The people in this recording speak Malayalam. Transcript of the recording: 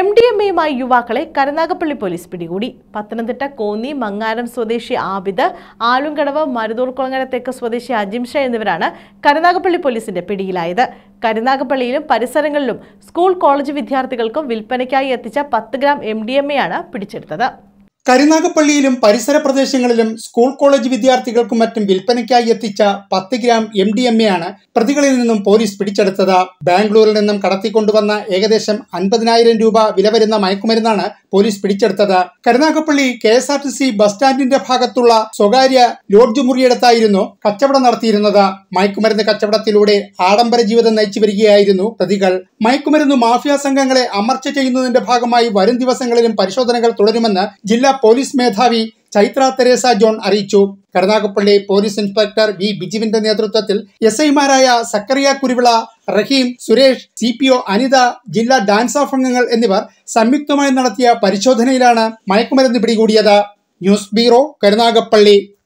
എം ഡി എം എയുമായി യുവാക്കളെ കരുനാഗപ്പള്ളി പോലീസ് പിടികൂടി പത്തനംതിട്ട കോന്നി മങ്ങാരം സ്വദേശി ആബിദ് ആലുംകടവ് മരുതൂർക്കുളങ്ങര തെക്ക് സ്വദേശി അജിംഷ എന്നിവരാണ് കരുനാഗപ്പള്ളി പോലീസിന്റെ പിടിയിലായത് കരുനാഗപ്പള്ളിയിലും പരിസരങ്ങളിലും സ്കൂൾ കോളേജ് വിദ്യാർത്ഥികൾക്കും വിൽപ്പനയ്ക്കായി എത്തിച്ച പത്ത് ഗ്രാം എം ഡി എം എയാണ് പിടിച്ചെടുത്തത് കരുനാഗപ്പള്ളിയിലും പരിസര പ്രദേശങ്ങളിലും സ്കൂൾ കോളേജ് വിദ്യാർത്ഥികൾക്കും മറ്റും വിൽപ്പനയ്ക്കായി എത്തിച്ച പത്ത് ഗ്രാം എം ഡി എം എയാണ് ആണ് പ്രതികളിൽ നിന്നും പോലീസ് പിടിച്ചെടുത്തത് ബാംഗ്ലൂരിൽ നിന്നും കടത്തിക്കൊണ്ടുവന്ന ഏകദേശം അൻപതിനായിരം രൂപ വില വരുന്ന മയക്കുമരുന്നാണ് പോലീസ് പിടിച്ചെടുത്തത് Karunagappally K S R T C bus സ്റ്റാൻഡിന്റെ ഭാഗത്തുള്ള സ്വകാര്യ ലോഡ്ജ് മുറിയെടുത്തായിരുന്നു കച്ചവടം നടത്തിയിരുന്നത് മയക്കുമരുന്ന് കച്ചവടത്തിലൂടെ ആഡംബര ജീവിതം നയിച്ചു വരികയായിരുന്നു പ്രതികൾ മയക്കുമരുന്ന് മാഫിയ സംഘങ്ങളെ അമർച്ച ചെയ്യുന്നതിന്റെ ഭാഗമായി വരും ദിവസങ്ങളിലും പരിശോധനകൾ തുടരുമെന്ന് ജില്ലാ പോലീസ് മേധാവി ചൈത്ര തെരേസ ജോൺ അറിയിച്ചു കരുനാഗപ്പള്ളി പോലീസ് ഇൻസ്പെക്ടർ വി ബിജുവിന്റെ നേതൃത്വത്തിൽ എസ് ഐമാരായ Zachariah Kuruvila Rahim Suresh C P O Anitha ജില്ലാ ഡാൻസ് ഓഫ് അംഗങ്ങൾ എന്നിവർ സംയുക്തമായി നടത്തിയ പരിശോധനയിലാണ് മയക്കുമരുന്ന് പിടികൂടിയത് ന്യൂസ് ബ്യൂറോ കരുനാഗപ്പള്ളി